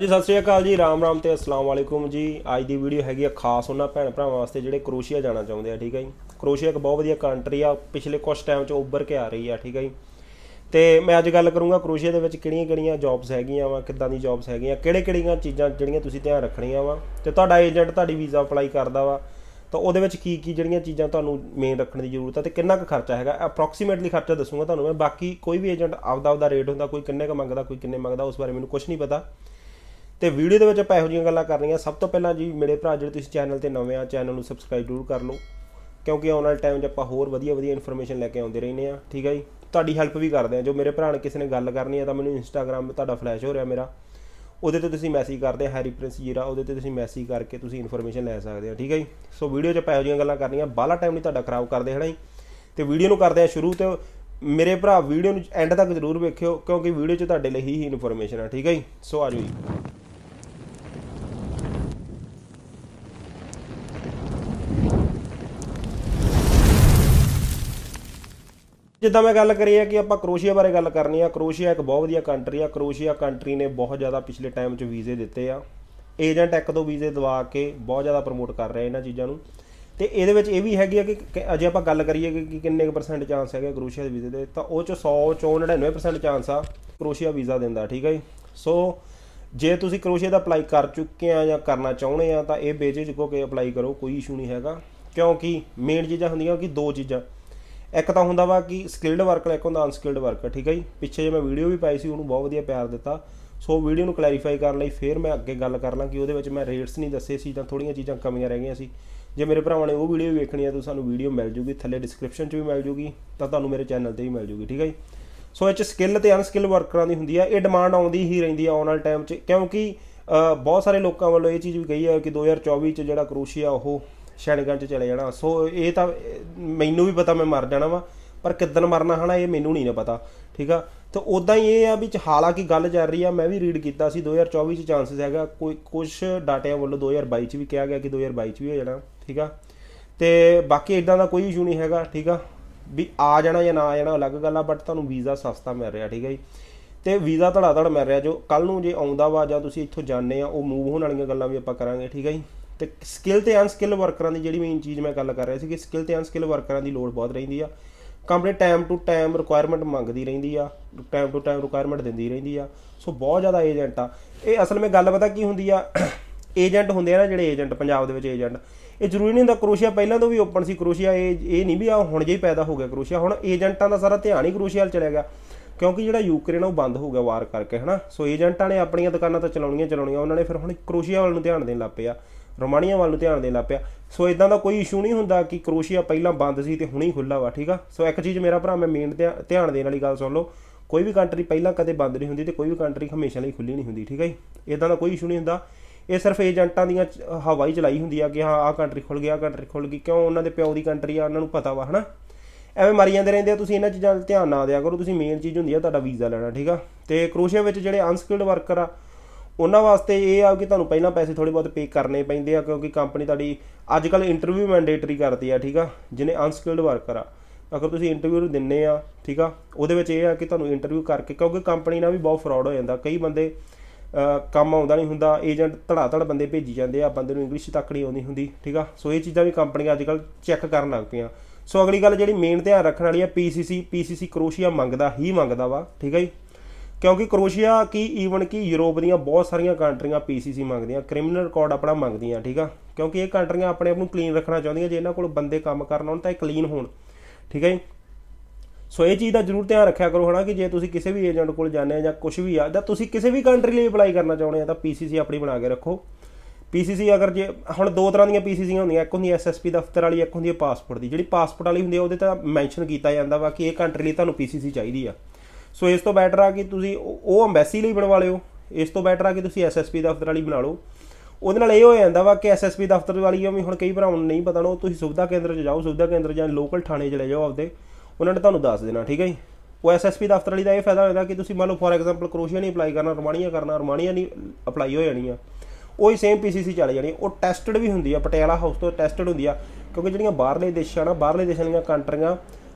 ਜੀ ਸਤਿ ਸ਼੍ਰੀ ਅਕਾਲ ਜੀ ਰਾਮ ਰਾਮ ਤੇ ਅਸਲਾਮ ਵਾਲੇਕੁਮ ਜੀ ਅੱਜ ਦੀ ਵੀਡੀਓ ਹੈਗੀ ਆ ਖਾਸ ਉਹਨਾਂ ਭੈਣ ਭਰਾਵਾਂ ਵਾਸਤੇ ਜਿਹੜੇ ਕਰੋਸ਼ੀਆ ਜਾਣਾ ਚਾਹੁੰਦੇ ਆ ਠੀਕ ਹੈ ਜੀ ਕਰੋਸ਼ੀਆ ਇੱਕ ਬਹੁਤ ਵਧੀਆ ਕੰਟਰੀ ਆ ਪਿਛਲੇ ਕੁਝ ਟਾਈਮ 'ਚ ਉੱਭਰ ਕੇ ਆ ਰਹੀ ਆ ਠੀਕ ਹੈ ਜੀ ਤੇ ਮੈਂ ਅੱਜ ਗੱਲ ਕਰੂੰਗਾ ਕਰੋਸ਼ੀਆ ਦੇ ਵਿੱਚ ਕਿਹੜੀਆਂ-ਕਿਹੜੀਆਂ ਜੌਬਸ ਹੈਗੀਆਂ ਵਾ ਕਿੱਦਾਂ ਦੀ ਜੌਬਸ ਹੈਗੀਆਂ ਕਿਹੜੇ-ਕਿਹੜੀਆਂ ਚੀਜ਼ਾਂ ਜਿਹੜੀਆਂ ਤੁਸੀਂ ਧਿਆਨ ਰੱਖਣੀਆਂ ਵਾ ਤੇ ਤੁਹਾਡਾ ਏਜੰਟ ਤੁਹਾਡੀ ਵੀਜ਼ਾ ਅਪਲਾਈ ਕਰਦਾ ਵਾ ਤਾਂ ਉਹਦੇ ਵਿੱਚ ਕੀ ਕੀ ਜਿਹੜੀਆਂ ਚੀਜ਼ਾਂ ਤੁਹਾਨੂੰ ਮੇਨ ਰੱਖਣ ਦੀ ਜ਼ਰੂਰਤ ਹੈ ਤੇ ਕਿੰਨਾ ਕੁ ਖਰਚਾ ਹੈਗਾ ਅਪਰੋਕਸੀਮੇਟਲੀ ਖਰਚਾ ਦੱਸੂਗਾ ਤੁਹਾਨੂੰ ਮੈਂ ਬਾਕੀ ਕੋਈ ਵੀ ਏਜੰਟ ਆਪਦਾ ਆਪਦਾ ਰੇਟ ਹੁੰਦਾ ਕੋਈ ਕਿੰਨੇ ਕੁ ਮੰਗਦਾ ਕੋਈ ਕਿੰਨੇ ਮੰਗਦਾ ਉਸ ਬਾਰੇ ਮੈਨੂੰ ਕੁਝ ਨਹੀਂ ਪਤਾ ਤੇ ਵੀਡੀਓ ਦੇ ਵਿੱਚ ਆਪਾਂ ਇਹੋ ਜਿਹੀਆਂ ਗੱਲਾਂ ਕਰਨੀਆਂ ਸਭ ਤੋਂ ਪਹਿਲਾਂ ਜੀ ਮੇਰੇ ਭਰਾ ਜਿਹੜੇ ਤੁਸੀਂ ਚੈਨਲ ਤੇ ਨਵੇਂ ਆ ਚੈਨਲ ਨੂੰ ਸਬਸਕ੍ਰਾਈਬ ਜ਼ਰੂਰ ਕਰ ਲਓ ਕਿਉਂਕਿ ਆਉਣ ਵਾਲੇ ਟਾਈਮ 'ਚ ਆਪਾਂ ਹੋਰ ਵਧੀਆ ਵਧੀਆ ਇਨਫੋਰਮੇਸ਼ਨ ਲੈ ਕੇ ਆਉਂਦੇ ਰਹਿੰਦੇ ਆ ਠੀਕ ਆ ਜੀ ਤੁਹਾਡੀ ਹੈਲਪ ਵੀ ਕਰਦੇ ਆ ਜੋ ਮੇਰੇ ਭਰਾ ਨੇ ਕਿਸੇ ਨੇ ਗੱਲ ਕਰਨੀ ਆ ਤਾਂ ਮੈਨੂੰ ਇੰਸਟਾਗ੍ਰam 'ਤੇ ਤੁਹਾਡਾ ਫਲੈਸ਼ ਹੋ ਰਿਹਾ ਮੇਰਾ ਉਹਦੇ ਤੇ ਤੁਸੀਂ ਮੈਸੇਜ ਕਰਦੇ ਹੈਰੀ ਪ੍ਰਿੰਸ ਜੀਰਾ ਉਹਦੇ ਤੇ ਤੁਸੀਂ ਮੈਸੇਜ ਕਰਕੇ ਤੁਸੀਂ ਇਨਫੋਰਮੇਸ਼ਨ ਲੈ ਸਕਦੇ ਆ ਠੀਕ ਹੈ ਜੀ ਸੋ ਵੀਡੀਓ 'ਚ ਆਪਾਂ ਇਹੋ ਜਿਹੀਆਂ ਗੱਲਾਂ ਕਰਨੀਆਂ ਬਾਲਾ ਟਾਈਮ ਨਹੀਂ ਤੁਹਾਡਾ ਖਰਾਬ ਕਰਦੇ ਹਣਾ ਜੀ ਤੇ ਵੀਡੀਓ ਨੂੰ ਕਰਦੇ ਆ ਸ਼ੁਰੂ ਤੇ ਮੇਰੇ ਭਰਾ ਵੀਡੀਓ ਨੂੰ ਐਂਡ ਤੱਕ ਜ਼ਰੂਰ ਵੇਖਿਓ ਕਿਉਂਕਿ ਵੀਡੀਓ 'ਚ ਤੁਹਾਡੇ ਲਈ ਹੀ ਇਨਫੋਰਮੇਸ਼ਨ ਆ ਠੀਕ ਆ ਜੀ ਸੋ ਆਜੋ ਜੀ ਜਿੱਦਾਂ ਮੈਂ ਗੱਲ ਕਰੀ ਹੈ ਕਿ ਆਪਾਂ ਕਰੋਸ਼ੀਆ ਬਾਰੇ ਗੱਲ ਕਰਨੀ ਆ ਕਰੋਸ਼ੀਆ ਇੱਕ ਬਹੁਤ ਵਧੀਆ ਕੰਟਰੀ ਆ ਕਰੋਸ਼ੀਆ ਕੰਟਰੀ ਨੇ ਬਹੁਤ ਜ਼ਿਆਦਾ ਪਿਛਲੇ ਟਾਈਮ 'ਚ ਵੀਜ਼ੇ ਦਿੱਤੇ ਆ ਏਜੰਟ ਇੱਕ ਦੋ ਵੀਜ਼ੇ ਦਵਾ ਕੇ ਬਹੁਤ ਜ਼ਿਆਦਾ ਪ੍ਰਮੋਟ ਕਰ ਰਹੇ ਇਹਨਾਂ ਚੀਜ਼ਾਂ ਨੂੰ ਤੇ ਇਹਦੇ ਵਿੱਚ ਇਹ ਵੀ ਹੈਗੀ ਆ ਕਿ ਅਜੇ ਆਪਾਂ ਗੱਲ ਕਰੀਏ ਕਿ ਕਿੰਨੇ ਪਰਸੈਂਟ ਚਾਂਸ ਹੈਗੇ ਕਰੋਸ਼ੀਆ ਦੇ ਵੀਜ਼ੇ ਦੇ ਤਾਂ ਉਹ ਚ 100 ਚੋਂ 99% ਚਾਂਸ ਆ ਕਰੋਸ਼ੀਆ ਵੀਜ਼ਾ ਦਿੰਦਾ ਠੀਕ ਹੈ ਜੀ ਸੋ ਜੇ ਤੁਸੀਂ ਕਰੋਸ਼ੀਆ ਦਾ ਅਪਲਾਈ ਕਰ ਚੁੱਕੇ ਆ ਜਾਂ ਕਰਨਾ ਚਾਹੁੰਦੇ ਆ ਤਾਂ ਇਹ ਬੇਝਿਜਕ ਹੋ ਕੇ ਅਪਲਾਈ ਕਰੋ ਕੋਈ ਇਸ਼ੂ ਨਹੀਂ ਹੈਗਾ ਕਿਉਂਕਿ ਮੇਨ ਚੀਜ਼ਾਂ ਹੁੰਦੀਆਂ ਕਿ ਦੋ ਚੀਜ਼ਾਂ ਇੱਕ ਤਾਂ ਹੁੰਦਾ ਵਾ ਕਿ ਸਕਿਲਡ ਵਰਕਰ ਇੱਕ ਹੁੰਦਾ ਅਨਸਕਿਲਡ ਵਰਕਰ ਠੀਕ ਹੈ ਜੀ ਪਿੱਛੇ ਜੇ ਮੈਂ ਵੀਡੀਓ ਵੀ ਪਾਈ ਸੀ ਉਹਨੂੰ ਬਹੁਤ ਵਧੀਆ ਪਿਆਰ ਦਿੱਤਾ ਸੋ ਵੀਡੀਓ ਨੂੰ ਕਲੈਰੀਫਾਈ ਕਰਨ ਲਈ ਫੇਰ ਮੈਂ ਅੱਗੇ ਗੱਲ ਕਰ ਲਾਂ ਕਿ ਉਹਦੇ ਵਿੱਚ ਮੈਂ ਰੇਟਸ ਨਹੀਂ ਦੱਸੇ ਸੀ ਤਾਂ ਥੋੜੀਆਂ ਚੀਜ਼ਾਂ ਕਮੀਆਂ ਰਹਿ ਗਈਆਂ ਸੀ ਜੇ ਮੇਰੇ ਭਰਾਵਾਂ ਨੇ ਉਹ ਵੀਡੀਓ ਵੇਖਣੀ ਹੈ ਤਾਂ ਸਾਨੂੰ ਵੀਡੀਓ ਮਿਲ ਜੂਗੀ ਥੱਲੇ ਡਿਸਕ੍ਰਿਪਸ਼ਨ 'ਚ ਵੀ ਮਿਲ ਜੂਗੀ ਤਾਂ ਤੁਹਾਨੂੰ ਮੇਰੇ ਚੈਨਲ ਤੇ ਵੀ ਮਿਲ ਜੂਗੀ ਠੀਕ ਹੈ ਜੀ ਸੋ ਇਹ ਚ ਸਕਿੱਲ ਤੇ ਅਨਸਕਿੱਲ ਵਰਕਰਾਂ ਦੀ ਹੁੰਦੀ ਆ ਇਹ ਡਿਮਾਂਡ ਆਉਂਦੀ ਹੀ ਰਹਿੰਦੀ ਆ ਆਉਣ ਵਾਲੇ ਟਾਈਮ 'ਚ ਕਿਉਂਕਿ ਬਹੁਤ ਸਾਰੇ ਲੋਕਾਂ ਵੱਲੋਂ ਇਹ ਚੀਜ਼ ਵੀ ਕਹੀ ਆ ਕਿ 2024 'ਚ ਜਿਹੜਾ ਕਰੋਸ਼ੀਆ ਉਹ ਸ਼ੈਲਗਨ 'ਚ ਚਲੇ ਜਾਣਾ ਸੋ ਇਹ ਤਾਂ ਮੈਨੂੰ ਵੀ ਪਤਾ ਮੈਂ ਮਰ ਜਾਣਾ ਵਾ ਪਰ ਕਿੱਦਣ ਮਰਨਾ ਹਨਾ ਇਹ ਮੈਨੂੰ ਨਹੀਂ ਨਾ ਪਤਾ ਠੀਕ ਆ ਤੇ ਉਦਾਂ ਹੀ ਇਹ ਆ ਵੀ ਹਾਲਾਂਕਿ ਗੱਲ ਚੱਲ ਰਹੀ ਆ ਮੈਂ ਵੀ ਰੀਡ ਕੀਤਾ ਸੀ 2024 ਚ ਚਾਂਸਸ ਹੈਗਾ ਕੋਈ ਕੁਝ ਡਾਟਿਆਂ ਵੱਲੋਂ 2022 ਚ ਵੀ ਕਿਹਾ ਗਿਆ ਕਿ 2022 ਚ ਵੀ ਹੋ ਜਾਣਾ ਠੀਕ ਆ ਤੇ ਬਾਕੀ ਇਦਾਂ ਦਾ ਕੋਈ ਇਸ਼ੂ ਨਹੀਂ ਹੈਗਾ ਠੀਕ ਆ ਵੀ ਆ ਜਾਣਾ ਜਾਂ ਨਾ ਆ ਜਾਣਾ ਅਲੱਗ ਗੱਲ ਆ ਬਟ ਤੁਹਾਨੂੰ ਵੀਜ਼ਾ ਸਸਤਾ ਮਿਲ ਰਿਹਾ ਠੀਕ ਆ ਜੀ ਤੇ ਵੀਜ਼ਾ ਧੜਾ ਧੜ ਮਿਲ ਰਿਹਾ ਜੋ ਕੱਲ ਨੂੰ ਜੇ ਆਉਂਦਾ ਵਾ ਜਾਂ ਤੁਸੀਂ ਇੱਥੋਂ ਜਾਣੇ ਆ ਉਹ ਮੂਵ ਹੋਣ ਵਾਲੀਆਂ ਗੱਲਾਂ ਵੀ ਆਪਾਂ ਕਰਾਂਗੇ ਠੀਕ ਆ ਜੀ ਤੇ ਸਕਿੱਲ ਤੇ ਅਨਸਕਿੱਲ ਵਰਕਰਾਂ ਦੀ ਜਿਹੜੀ ਮੇਨ ਚੀਜ਼ ਮੈਂ ਗੱਲ ਕਰ ਰਿਹਾ ਸੀ ਕਿ ਸਕਿੱਲ ਤੇ ਅਨਸਕਿੱਲ ਵਰਕਰਾਂ ਦੀ ਲੋੜ ਬਹੁਤ ਰਹਿੰਦੀ ਆ company time to time requirement ਮੰਗਦੀ ਰਹਿੰਦੀ ਆ ਟਾਈਮ ਟੂ ਟਾਈਮ ਰਿਕੁਆਇਰਮੈਂਟ ਦਿੰਦੀ ਰਹਿੰਦੀ ਆ ਸੋ ਬਹੁਤ ਜ਼ਿਆਦਾ ਏਜੰਟ ਆ ਇਹ ਅਸਲ ਵਿੱਚ ਗੱਲ ਪਤਾ ਕੀ ਹੁੰਦੀ ਆ ਏਜੰਟ ਹੁੰਦੇ ਆ ਨਾ ਜਿਹੜੇ ਏਜੰਟ ਪੰਜਾਬ ਦੇ ਵਿੱਚ ਏਜੰਟ ਇਹ ਜ਼ਰੂਰੀ ਨਹੀਂ ਹੁੰਦਾ ਕਰੋਸ਼ੀਆ ਪਹਿਲਾਂ ਤੋਂ ਵੀ ਓਪਨ ਸੀ ਕਰੋਸ਼ੀਆ ਇਹ ਇਹ ਨਹੀਂ ਵੀ ਆ ਹੁਣ ਜੇ ਹੀ ਪੈਦਾ ਹੋ ਗਿਆ ਕਰੋਸ਼ੀਆ ਹੁਣ ਏਜੰਟਾਂ ਦਾ ਸਾਰਾ ਧਿਆਨ ਹੀ ਕਰੋਸ਼ੀਆ ਵੱਲ ਚਲਿਆ ਗਿਆ ਕਿਉਂਕਿ ਜਿਹੜਾ ਯੂਕਰੇਨ ਉਹ ਬੰਦ ਹੋ ਗਿਆ ਵਾਰ ਕਰਕੇ ਹਨਾ ਸੋ ਏਜੰਟਾਂ ਨੇ ਆਪਣੀਆਂ ਦੁਕਾਨਾਂ ਤਾਂ ਚਲਾਉਣੀਆਂ ਚਲਾਉਣੀਆਂ ਉਹਨਾਂ ਨੇ ਫਿਰ ਹੁਣ ਕਰੋਸ਼ੀਆ ਵੱਲ ਨੂੰ ਧਿਆਨ ਦੇਣ ਲੱਪੇ ਆ ਰੋਮਾਨੀਆ ਵੱਲ ਨੂੰ ਧਿਆਨ ਦੇਣ ਲੱਪਿਆ ਪਿਆ ਸੋ ਇਦਾਂ ਦਾ ਕੋਈ ਇਸ਼ੂ ਨਹੀਂ ਹੁੰਦਾ ਕਿ ਕਰੋਸ਼ੀਆ ਪਹਿਲਾਂ ਬੰਦ ਸੀ ਤੇ ਹੁਣੇ ਹੀ ਖੁੱਲਾ ਵਾ ਠੀਕ ਆ ਸੋ ਇੱਕ ਚੀਜ਼ ਮੇਰਾ ਭਰਾ ਮੈਂ ਮੇਨ ਧਿਆਨ ਦੇਣ ਵਾਲੀ ਗੱਲ ਸੁਣ ਲਓ ਕੋਈ ਵੀ ਕੰਟਰੀ ਪਹਿਲਾਂ ਕਦੇ ਬੰਦ ਨਹੀਂ ਹੁੰਦੀ ਤੇ ਕੋਈ ਵੀ ਕੰਟਰੀ ਹਮੇਸ਼ਾ ਲਈ ਖੁੱਲੀ ਨਹੀਂ ਹੁੰਦੀ ਠੀਕ ਹੈ ਜੀ ਇਦਾਂ ਦਾ ਕੋਈ ਇਸ਼ੂ ਨਹੀਂ ਹੁੰਦਾ ਇਹ ਸਿਰਫ ਏਜੰਟਾਂ ਦੀਆਂ ਹਵਾਈ ਚਲਾਈ ਹੁੰਦੀ ਆ ਕਿ ਹਾਂ ਆਹ ਕੰਟਰੀ ਖੁੱਲ ਗਿਆ ਕੰਟਰੀ ਖੁੱਲ ਗਈ ਕਿਉਂ ਉਹਨਾਂ ਦੇ ਪਿਓ ਦੀ ਕੰਟਰੀ ਆ ਉਹਨਾਂ ਨੂੰ ਪਤਾ ਵਾ ਹਨਾ ਐਵੇਂ ਮਾਰੀ ਜਾਂਦੇ ਰਹਿੰਦੇ ਆ ਤੁਸੀਂ ਇਹਨਾਂ ਚੀਜ਼ਾਂ 'ਤੇ ਧਿਆਨ ਨਾ ਦਿਆ ਕਰੋ ਤੁਸੀਂ ਮੇਨ ਚੀਜ਼ ਹੁੰਦੀ ਆ ਤੁਹਾਡਾ ਵੀਜ਼ਾ ਲੈਣਾ ਠੀਕ ਆ ਤੇ ਕਰੋਸ਼ੀਆ ਵਿੱਚ ਜਿਹੜੇ ਅਨਸਕਿਲਡ ਵਰਕਰ ਆ ਉਹਨਾਂ ਵਾਸਤੇ ਇਹ ਆ ਕਿ ਤੁਹਾਨੂੰ ਪਹਿਲਾਂ ਪੈਸੇ ਥੋੜੇ ਬਹੁਤ ਪੇ ਕਰਨੇ ਪੈਂਦੇ ਆ ਕਿਉਂਕਿ ਕੰਪਨੀ ਤੁਹਾਡੀ ਅੱਜ ਕੱਲ ਇੰਟਰਵਿਊ ਮੈਂਡੇਟਰੀ ਕਰਦੀ ਆ ਠੀਕ ਆ ਜਿਹਨੇ ਅਨਸਕਿਲਡ ਵਰਕਰ ਆ ਅਗਰ ਤੁਸੀਂ ਇੰਟਰਵਿਊ ਦਿੰਨੇ ਆ ਠੀਕ ਆ ਉਹਦੇ ਵਿੱਚ ਇਹ ਆ ਕਿ ਤੁਹਾਨੂੰ ਇੰਟਰਵਿਊ ਕਰਕੇ ਕਿਉਂਕਿ ਕੰਪਨੀ ਨਾਲ ਵੀ ਬਹੁਤ ਫਰਾਡ ਹੋ ਜਾਂਦਾ ਕਈ ਬੰਦੇ ਕੰਮ ਆਉਂਦਾ ਨਹੀਂ ਹੁੰਦਾ ਏਜੰਟ ਧੜਾ ਧੜ ਬੰਦੇ ਭੇਜੀ ਜਾਂਦੇ ਆ ਬੰਦੇ ਨੂੰ ਇੰਗਲਿਸ਼ ਤੱਕ ਨਹੀਂ ਆਉਂਦੀ ਹੁੰਦੀ ਠੀਕ ਆ ਸੋ ਇਹ ਚੀਜ਼ਾਂ ਵੀ ਕੰਪਨੀਆਂ ਅੱਜ ਕੱਲ ਚੈੱਕ ਕਰਨ ਲੱਗ ਪਈਆਂ ਸੋ ਅਗਲੀ ਗੱਲ ਜਿਹੜੀ ਮੇਨ ਧਿਆਨ ਰੱਖਣ ਵਾਲੀ ਆ ਪੀਸੀਸੀ ਪੀਸੀਸੀ ਕਰੋਸ਼ੀਆ ਮੰਗਦਾ ਹੀ ਮੰਗਦਾ ਵਾ ਠੀਕ ਆ ਜੀ ਕਿਉਂਕਿ ਕਰੋਸ਼ੀਆ ਕੀ ਈਵਨ ਕੀ ਯੂਰਪ ਦੀਆਂ ਬਹੁਤ ਸਾਰੀਆਂ ਕੰਟਰੀਆਂ ਪੀਸੀਸੀ ਮੰਗਦੀਆਂ ਕ੍ਰਿਮੀਨਲ ਰਿਕਾਰਡ ਆਪਣਾ ਮੰਗਦੀਆਂ ਠੀਕ ਆ ਕਿਉਂਕਿ ਇਹ ਕੰਟਰੀਆਂ ਆਪਣੇ ਆਪ ਨੂੰ ਕਲੀਨ ਰੱਖਣਾ ਚਾਹੁੰਦੀਆਂ ਜੇ ਇਹਨਾਂ ਕੋਲ ਬੰਦੇ ਕੰਮ ਕਰਨ ਹੋਣ ਤਾਂ ਇਹ ਕਲੀਨ ਹੋਣ ਠੀਕ ਹੈ ਜੀ ਸੋ ਇਹ ਚੀਜ਼ ਦਾ ਜ਼ਰੂਰ ਧਿਆਨ ਰੱਖਿਆ ਕਰੋ ਹਨਾ ਕਿ ਜੇ ਤੁਸੀਂ ਕਿਸੇ ਵੀ ਏਜੰਟ ਕੋਲ ਜਾਂਦੇ ਆ ਜਾਂ ਕੁਝ ਵੀ ਆ ਜਾਂ ਤੁਸੀਂ ਕਿਸੇ ਵੀ ਕੰਟਰੀ ਲਈ ਅਪਲਾਈ ਕਰਨਾ ਚਾਹੁੰਦੇ ਆ ਤਾਂ ਪੀਸੀਸੀ ਆਪਣੀ ਬਣਾ ਕੇ ਰੱਖੋ ਪੀਸੀਸੀ ਅਗਰ ਜੇ ਹੁਣ ਦੋ ਤਰ੍ਹਾਂ ਦੀਆਂ ਪੀਸੀਸੀਆਂ ਹੁੰਦੀਆਂ ਇੱਕ ਹੁੰਦੀ ਐਸਐਸਪੀ ਦਫ਼ਤਰ ਵਾਲੀ ਇੱਕ ਹੁੰਦੀ ਪਾਸਪੋਰਟ ਦੀ ਜਿਹੜੀ ਪਾਸਪੋਰਟ ਵਾਲੀ ਹੁੰਦੀ ਆ ਉਹਦੇ ਤਾਂ ਮੈਂਸ਼ਨ ਕੀਤਾ ਜਾਂਦਾ ਵਾ ਕਿ ਇਹ ਕੰਟਰੀ ਲਈ ਤੁਹਾਨੂੰ ਪੀਸੀਸੀ ਚਾਹੀਦੀ ਆ ਸੋ ਇਸ ਤੋਂ ਬੈਟਰ ਆ ਕਿ ਤੁਸੀਂ ਉਹ ਐਮਬੈਸੀ ਲਈ ਬਣਵਾ ਲਿਓ ਇਸ ਤੋਂ ਬੈਟਰ ਆ ਕਿ ਤੁਸੀਂ ਐਸਐਸਪੀ ਦਫ਼ਤਰ ਵਾਲੀ ਬਣਾ ਲਓ ਉਹਦੇ ਨਾਲ ਇਹ ਹੋ ਜਾਂਦਾ ਵਾ ਕਿ ਐਸਐਸਪੀ ਦਫ਼ਤਰ ਵਾਲੀ ਵੀ ਹੁਣ ਕਈ ਭਰਾਵਾਂ ਨੂੰ ਨਹੀਂ ਪਤਾ ਨਾ ਤੁਸੀਂ ਸੁਵਿਧਾ ਕੇਂਦਰ 'ਚ ਜਾਓ ਸੁਵਿਧਾ ਕੇਂਦਰ ਜਾਂ ਲੋਕਲ ਥਾਣੇ 'ਚ ਜਾਓ ਆਪਦੇ ਉਹਨਾਂ ਨੇ ਤੁਹਾਨੂੰ ਦੱਸ ਦੇਣਾ ਠੀਕ ਹੈ ਜੀ ਉਹ ਐਸਐਸਪੀ ਦਫ਼ਤਰ ਵਾਲੀ ਦਾ ਇਹ ਫਾਇਦਾ ਹੋਏਗਾ ਕਿ ਤੁਸੀਂ ਮੰਨ ਲਓ ਫੋਰ ਐਗਜ਼ਾਮਪਲ ਕਰੋਸ਼ੀਆ ਨਹੀਂ ਅਪਲਾਈ ਕਰਨਾ ਰਮਾਨੀਆ ਕਰਨਾ ਰਮਾਨੀਆ ਨਹੀਂ ਅਪਲਾਈ ਹੋ ਜਾਣੀ ਆ ਉਹੀ ਸੇਮ ਪੀਸੀਸੀ ਚੱਲ ਜਾਣੀ ਉਹ ਟੈਸਟਡ ਵੀ ਹੁੰਦੀ ਆ ਪਟਿਆਲਾ ਹਾਊਸ ਤੋਂ ਟੈਸਟਡ ਹੁੰਦੀ ਆ ਕਿਉਂਕਿ ਜਿਹੜੀਆਂ ਬਾਹਰਲੇ ਦੇਸ਼ਾਂ ਨਾਲ ਬਾਹਰਲੇ ਦੇਸ਼ਾਂ ਦੀਆਂ ਕੰਟਰੀਆਂ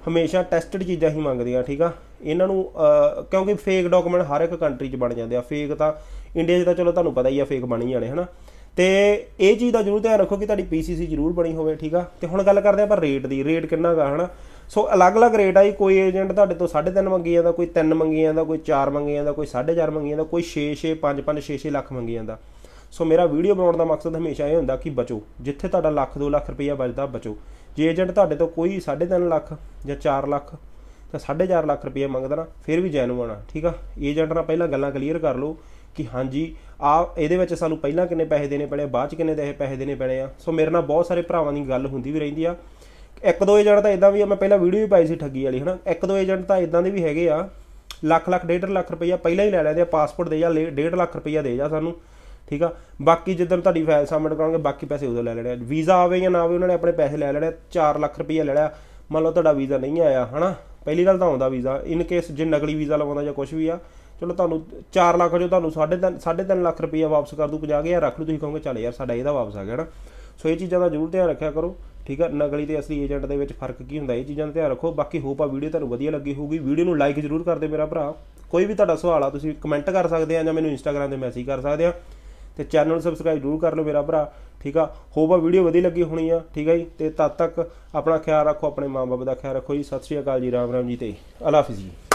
ਹਮੇਸ਼ਾ ਟੈਸਟਡ ਚੀਜ਼ਾਂ ਹੀ ਮੰਗਦੇ ਆ ਠੀਕ ਆ ਇਹਨਾਂ ਨੂੰ ਕਿਉਂਕਿ ਫੇਕ ਡਾਕੂਮੈਂਟ ਹਰ ਇੱਕ ਕੰਟਰੀ 'ਚ ਬਣ ਜਾਂਦੇ ਆ ਫੇਕ ਤਾਂ ਇੰਡੀਆ 'ਚ ਤਾਂ ਚਲੋ ਤੁਹਾਨੂੰ ਪਤਾ ਹੀ ਆ ਫੇਕ ਬਣ ਹੀ ਜਾਣੇ ਹਨਾ ਤੇ ਇਹ ਚੀਜ਼ ਦਾ ਜ਼ਰੂਰ ਧਿਆਨ ਰੱਖੋ ਕਿ ਤੁਹਾਡੀ ਪੀਸੀਸੀ ਜ਼ਰੂਰ ਬਣੀ ਹੋਵੇ ਠੀਕ ਆ ਤੇ ਹੁਣ ਗੱਲ ਕਰਦੇ ਆਪਾਂ ਰੇਟ ਦੀ ਰੇਟ ਕਿੰਨਾ ਗਾ ਹਨਾ ਸੋ ਅਲੱਗ-ਅਲੱਗ ਰੇਟ ਆ ਜੀ ਕੋਈ ਏਜੰਟ ਤੁਹਾਡੇ ਤੋਂ 3.5 ਮੰਗੀ ਜਾਂਦਾ ਕੋਈ 3 ਮੰਗੀ ਜਾਂਦਾ ਕੋਈ 4 ਮੰਗੀ ਜਾਂਦਾ ਕੋਈ 4.5 ਮੰਗੀ ਜਾਂਦਾ ਕੋਈ 6 6 5 5 6 6 ਲੱਖ ਮੰਗੀ ਜਾਂਦਾ ਸੋ ਮੇਰਾ ਵੀਡੀਓ ਬਣਾਉਣ ਦਾ ਮਕਸਦ ਹਮੇਸ਼ਾ ਇਹ ਹੁੰਦਾ ਕਿ ਬਚੋ ਜਿੱਥੇ ਤੁਹਾਡਾ ਲੱਖ 2 ਲੱਖ ਰੁਪਈਆ ਬਚਦਾ ਬਚੋ ਜੇ ਏਜੰਟ ਤੁਹਾਡੇ ਤੋਂ ਕੋਈ 3.5 ਲੱਖ ਜਾਂ 4 ਲੱਖ ਤਾਂ 4.5 ਲੱਖ ਰੁਪਏ ਮੰਗਦਾ ਨਾ ਫਿਰ ਵੀ ਜੈਨੂਅਨ ਆ ਠੀਕ ਆ ਏਜੰਟ ਨਾਲ ਪਹਿਲਾਂ ਗੱਲਾਂ ਕਲੀਅਰ ਕਰ ਲਓ ਕਿ ਹਾਂਜੀ ਆ ਇਹਦੇ ਵਿੱਚ ਸਾਨੂੰ ਪਹਿਲਾਂ ਕਿੰਨੇ ਪੈਸੇ ਦੇਣੇ ਪੈਣੇ ਬਾਅਦ ਚ ਕਿੰਨੇ ਦੇ ਪੈਸੇ ਦੇਣੇ ਪੈਣੇ ਆ ਸੋ ਮੇਰੇ ਨਾਲ ਬਹੁਤ ਸਾਰੇ ਭਰਾਵਾਂ ਦੀ ਗੱਲ ਹੁੰਦੀ ਵੀ ਰਹਿੰਦੀ ਆ ਇੱਕ ਦੋ ਏਜੰਟ ਤਾਂ ਇਦਾਂ ਵੀ ਆ ਮੈਂ ਪਹਿਲਾਂ ਵੀਡੀਓ ਵੀ ਪਾਈ ਸੀ ਠੱਗੀ ਵਾਲੀ ਹਨਾ ਇੱਕ ਦੋ ਏਜੰਟ ਤਾਂ ਇਦਾਂ ਦੇ ਵੀ ਹੈਗੇ ਆ ਲੱਖ ਲੱਖ ਡੇਢ ਲੱਖ ਰੁਪਈਆ ਪਹਿਲਾਂ ਹੀ ਲੈ ਲੈਂਦੇ ਆ ਪਾਸਪੋਰਟ ਦੇ ਜਾਂ ਡੇਢ ਲੱਖ ਰੁਪਈਆ ਦੇ ਜਾ ਸਾਨੂੰ ਠੀਕ ਆ ਬਾਕੀ ਜਿੱਦਨ ਤੁਹਾਡੀ ਫਾਈਲ ਸਬਮਿਟ ਕਰਾਂਗੇ ਬਾਕੀ ਪੈਸੇ ਉਹਦੇ ਲੈ ਲੈਣੇ ਵੀਜ਼ਾ ਆਵੇ ਜਾਂ ਨਾ ਆਵੇ ਉਹਨਾਂ ਨੇ ਆਪਣੇ ਪੈਸੇ ਲੈ ਲੈਣੇ 4 ਲੱਖ ਰੁਪਏ ਲੈਣਾ ਮੰਨ ਲਓ ਤੁਹਾਡਾ ਵੀਜ਼ਾ ਨਹੀਂ ਆਇਆ ਹਨਾ ਪਹਿਲੀ ਗੱਲ ਤਾਂ ਆਉਂਦਾ ਵੀਜ਼ਾ ਇਨ ਕੇਸ ਜੇ ਨਕਲੀ ਵੀਜ਼ਾ ਲਵਾਉਂਦਾ ਜਾਂ ਕੁਝ ਵੀ ਆ ਚਲੋ ਤੁਹਾਨੂੰ 4 ਲੱਖ ਜੋ ਤੁਹਾਨੂੰ 3.5 3.5 ਲੱਖ ਰੁਪਏ ਵਾਪਸ ਕਰ ਦੂ 50000 ਰੱਖ ਲੂ ਤੁਸੀਂ ਕਹੋਗੇ ਚੱਲ ਯਾਰ ਸਾਡਾ ਇਹਦਾ ਵਾਪਸ ਆ ਗਿਆ ਹਨਾ ਸੋ ਇਹ ਚੀਜ਼ਾਂ ਦਾ ਜ਼ਰੂਰ ਧਿਆਨ ਰੱਖਿਆ ਕਰੋ ਠੀਕ ਆ ਨਕਲੀ ਤੇ ਅਸਲੀ ਏਜੰਟ ਦੇ ਵਿੱਚ ਫਰਕ ਕੀ ਹੁੰਦਾ ਇਹ ਚੀਜ਼ਾਂ ਦਾ ਧਿਆਨ ਰੱਖੋ ਬਾਕੀ ਹੋਪ ਆ ਵੀਡੀਓ ਤੁਹਾਨੂੰ ਵਧੀਆ ਲੱਗੀ ਹੋਊਗੀ ਵੀਡੀਓ ਨੂੰ ਲਾਈਕ ਜ਼ਰੂਰ ਕਰ ਦੇ ਮੇਰਾ ਭਰਾ ਕੋਈ ਵੀ ਤੁਹਾਡਾ ਸਵਾਲ ਆ ਤੁਸੀਂ ਕਮੈਂਟ ਕਰ ਸਕਦੇ ਆ ਜਾਂ ਮੈਨੂੰ ਇੰਸਟਾਗ੍ਰam ਤੇ ਮੈਸੇਜ ਕਰ ਸਕਦੇ ਆ ਤੇ ਚੈਨਲ ਨੂੰ ਸਬਸਕ੍ਰਾਈਬ ਜ਼ਰੂਰ ਕਰ ਲਓ ਮੇਰਾ ਭਰਾ ਠੀਕ ਆ ਹੋਪ ਆ ਵੀਡੀਓ ਵਧੀਆ ਲੱਗੀ ਹੋਣੀ ਆ ਠੀਕ ਆ ਜੀ ਤੇ ਤਦ ਤੱਕ ਆਪਣਾ ਖਿਆਲ ਰੱਖੋ ਆਪਣੇ ਮਾਂ-ਬਾਪ ਦਾ ਖਿਆਲ ਰੱਖੋ ਜੀ ਸਤਿ ਸ਼੍ਰੀ ਅਕਾਲ ਜੀ ਰਾਮ ਰਾਮ ਜੀ ਤੇ ਅਲਾਫਿਜ਼ ਜੀ